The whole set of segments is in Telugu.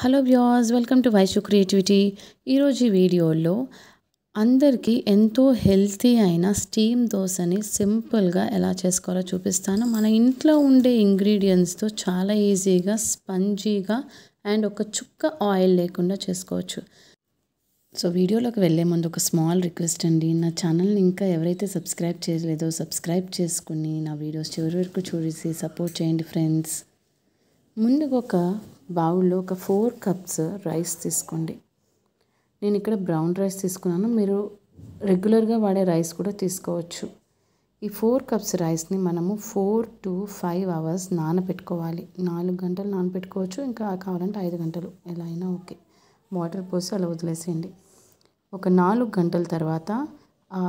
hello viewers welcome to Vaishu creativity ఈరోజు వీడియోలో అందరికీ ఎంతో హెల్తీ అయిన స్టీమ్ దోశని సింపుల్గా ఎలా చేసుకోవాలో చూపిస్తాను మన ఇంట్లో ఉండే ఇంగ్రీడియంట్స్తో చాలా ఈజీగా స్పంజీగా అండ్ ఒక చుక్క ఆయిల్ లేకుండా చేసుకోవచ్చు సో వీడియోలోకి వెళ్ళే ముందు ఒక స్మాల్ రిక్వెస్ట్ అండి నా ఛానల్ని ఇంకా ఎవరైతే సబ్స్క్రైబ్ చేయలేదో సబ్స్క్రైబ్ చేసుకుని నా వీడియోస్ చివరి వరకు చూసి సపోర్ట్ చేయండి ఫ్రెండ్స్ ముందుగా ఒక బౌల్లో ఒక ఫోర్ కప్స్ రైస్ తీసుకోండి నేను ఇక్కడ బ్రౌన్ రైస్ తీసుకున్నాను మీరు రెగ్యులర్గా వాడే రైస్ కూడా తీసుకోవచ్చు ఈ ఫోర్ కప్స్ రైస్ని మనము ఫోర్ టు ఫైవ్ అవర్స్ నానబెట్టుకోవాలి నాలుగు గంటలు నానబెట్టుకోవచ్చు ఇంకా కావాలంటే ఐదు గంటలు ఎలా అయినా ఓకే వాటర్ పోసి అలా వదిలేసేయండి ఒక నాలుగు గంటల తర్వాత ఆ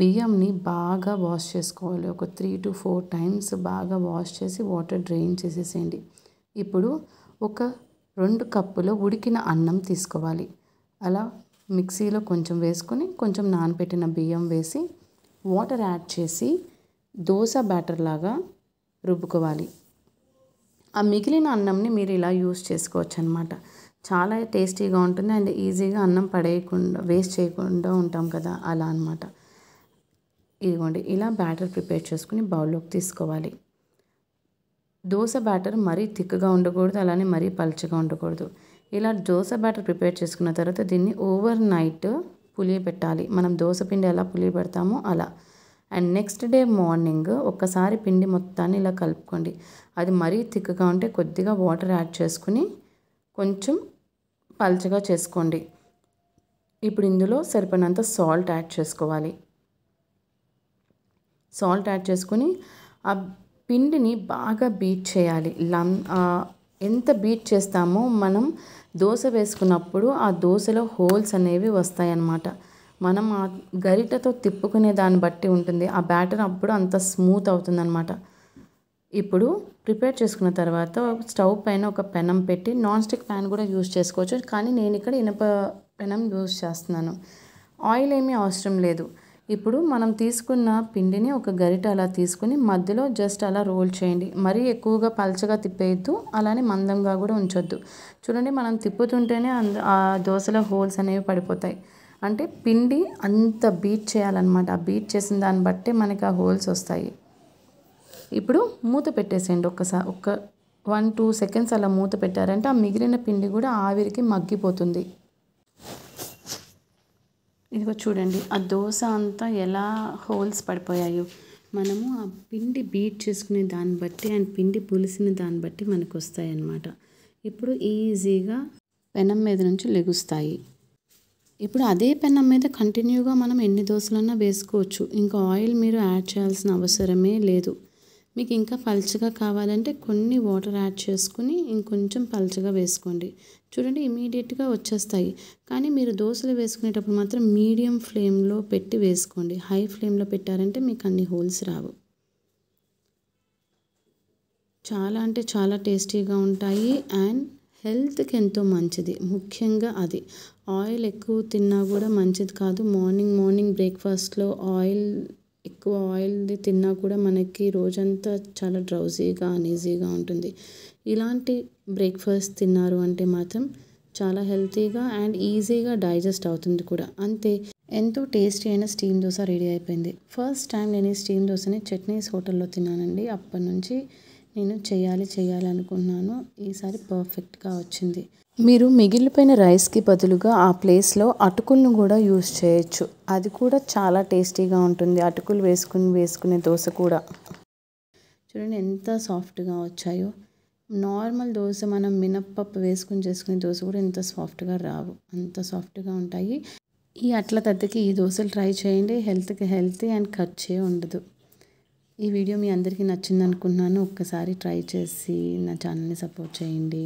బియ్యంని బాగా వాష్ చేసుకోవాలి ఒక త్రీ టు ఫోర్ టైమ్స్ బాగా వాష్ చేసి వాటర్ డ్రైన్ చేసేసేయండి ఇప్పుడు ఒక రెండు కప్పులో ఉడికిన అన్నం తీసుకోవాలి అలా మిక్సీలో కొంచెం వేసుకొని కొంచెం నానబెట్టిన బియ్యం వేసి వాటర్ యాడ్ చేసి దోశ బ్యాటర్ లాగా రుబ్బుకోవాలి ఆ మిగిలిన అన్నంని మీరు ఇలా యూస్ చేసుకోవచ్చు అనమాట చాలా టేస్టీగా ఉంటుంది అండ్ ఈజీగా అన్నం పడేయకుండా వేస్ట్ చేయకుండా ఉంటాం కదా అలా అనమాట ఇదిగోండి ఇలా బ్యాటర్ ప్రిపేర్ చేసుకుని బౌల్లోకి తీసుకోవాలి దోశ బ్యాటర్ మరీ థిక్గా ఉండకూడదు అలానే మరీ పలుచగా ఉండకూడదు ఇలా దోశ బ్యాటర్ ప్రిపేర్ చేసుకున్న తర్వాత దీన్ని ఓవర్ నైట్ పులియబెట్టాలి మనం దోశ పిండి ఎలా పులియబెడతామో అలా అండ్ నెక్స్ట్ డే మార్నింగ్ ఒక్కసారి పిండి మొత్తాన్ని ఇలా కలుపుకోండి అది మరీ థిక్గా ఉంటే కొద్దిగా వాటర్ యాడ్ చేసుకుని కొంచెం పల్చగా చేసుకోండి ఇప్పుడు ఇందులో సరిపడినంత సాల్ట్ యాడ్ చేసుకోవాలి సాల్ట్ యాడ్ చేసుకుని ఆ పిండిని బాగా బీట్ చేయాలి లం ఎంత బీట్ చేస్తామో మనం దోశ వేసుకున్నప్పుడు ఆ దోశలో హోల్స్ అనేవి వస్తాయన్నమాట మనం ఆ గరిటతో తిప్పుకునే దాన్ని బట్టి ఉంటుంది ఆ బ్యాటర్ అప్పుడు అంత స్మూత్ అవుతుందన్నమాట ఇప్పుడు ప్రిపేర్ చేసుకున్న తర్వాత స్టవ్ పైన ఒక పెనం పెట్టి నాన్ స్టిక్ ప్యాన్ కూడా యూజ్ చేసుకోవచ్చు కానీ నేను ఇక్కడ ఇనప పెనం యూజ్ చేస్తున్నాను ఆయిల్ ఏమీ అవసరం లేదు ఇప్పుడు మనం తీసుకున్న పిండిని ఒక గరిట అలా తీసుకుని మధ్యలో జస్ట్ అలా రోల్ చేయండి మరీ ఎక్కువగా పలచగా తిప్పేయద్దు అలానే మందంగా కూడా ఉంచొద్దు చూడండి మనం తిప్పుతుంటేనే ఆ దోశలో హోల్స్ అనేవి పడిపోతాయి అంటే పిండి అంత బీట్ చేయాలన్నమాట ఆ బీట్ చేసిన దాన్ని బట్టే మనకి ఆ హోల్స్ వస్తాయి ఇప్పుడు మూత పెట్టేసేయండి ఒక్కసారి ఒక్క వన్ టూ సెకండ్స్ అలా మూత పెట్టారంటే ఆ మిగిలిన పిండి కూడా ఆవిరికి మగ్గిపోతుంది ఇదిగో చూడండి ఆ దోశ అంతా ఎలా హోల్స్ పడిపోయాయో మనము ఆ పిండి బీట్ చేసుకునే దాన్ని బట్టి అండ్ పిండి పులిసిన దాన్ని బట్టి మనకు వస్తాయన్నమాట ఇప్పుడు ఈజీగా పెనం మీద నుంచి లెగుస్తాయి ఇప్పుడు అదే పెనం మీద కంటిన్యూగా మనం ఎన్ని దోశలన్నా వేసుకోవచ్చు ఇంకా ఆయిల్ మీరు యాడ్ చేయాల్సిన అవసరమే లేదు మీకు ఇంకా పల్చగా కావాలంటే కొన్ని వాటర్ యాడ్ చేసుకుని ఇంకొంచెం పల్చగా వేసుకోండి చూడండి ఇమీడియట్గా వచ్చేస్తాయి కానీ మీరు దోశలు వేసుకునేటప్పుడు మాత్రం మీడియం ఫ్లేమ్లో పెట్టి వేసుకోండి హై ఫ్లేమ్లో పెట్టారంటే మీకు అన్ని హోల్స్ రావు చాలా అంటే చాలా టేస్టీగా ఉంటాయి అండ్ హెల్త్కి ఎంతో మంచిది ముఖ్యంగా అది ఆయిల్ ఎక్కువ తిన్నా కూడా మంచిది కాదు మార్నింగ్ మార్నింగ్ బ్రేక్ఫాస్ట్లో ఆయిల్ ఎక్కువ ఆయిల్ది తిన్నా కూడా మనకి రోజంతా చాలా డ్రౌజీగా అనీజీగా ఉంటుంది ఇలాంటి బ్రేక్ఫాస్ట్ తిన్నారు అంటే మాత్రం చాలా హెల్తీగా అండ్ ఈజీగా డైజెస్ట్ అవుతుంది కూడా అంతే ఎంతో టేస్టీ అయిన స్టీమ్ దోశ రెడీ అయిపోయింది ఫస్ట్ టైం నేను ఈ స్టీమ్ దోశని చట్నీస్ హోటల్లో తిన్నానండి అప్పటి నుంచి నేను చేయాలి చేయాలి అనుకున్నాను ఈసారి పర్ఫెక్ట్గా వచ్చింది మీరు మిగిలిపోయిన రైస్కి బదులుగా ఆ ప్లేస్లో అటుకులను కూడా యూస్ చేయొచ్చు అది కూడా చాలా టేస్టీగా ఉంటుంది అటుకులు వేసుకుని వేసుకునే దోశ కూడా చూడండి ఎంత సాఫ్ట్గా వచ్చాయో నార్మల్ దోశ మనం మినప్పప్పు వేసుకుని చేసుకునే దోశ కూడా ఇంత సాఫ్ట్గా రావు అంత సాఫ్ట్గా ఉంటాయి ఈ అట్ల తద్దకి ఈ దోశలు ట్రై చేయండి హెల్త్కి హెల్తీ అండ్ ఖర్చే ఉండదు ఈ వీడియో మీ అందరికీ నచ్చింది అనుకుంటున్నాను ఒక్కసారి ట్రై చేసి నా ఛానల్ని సపోర్ట్ చేయండి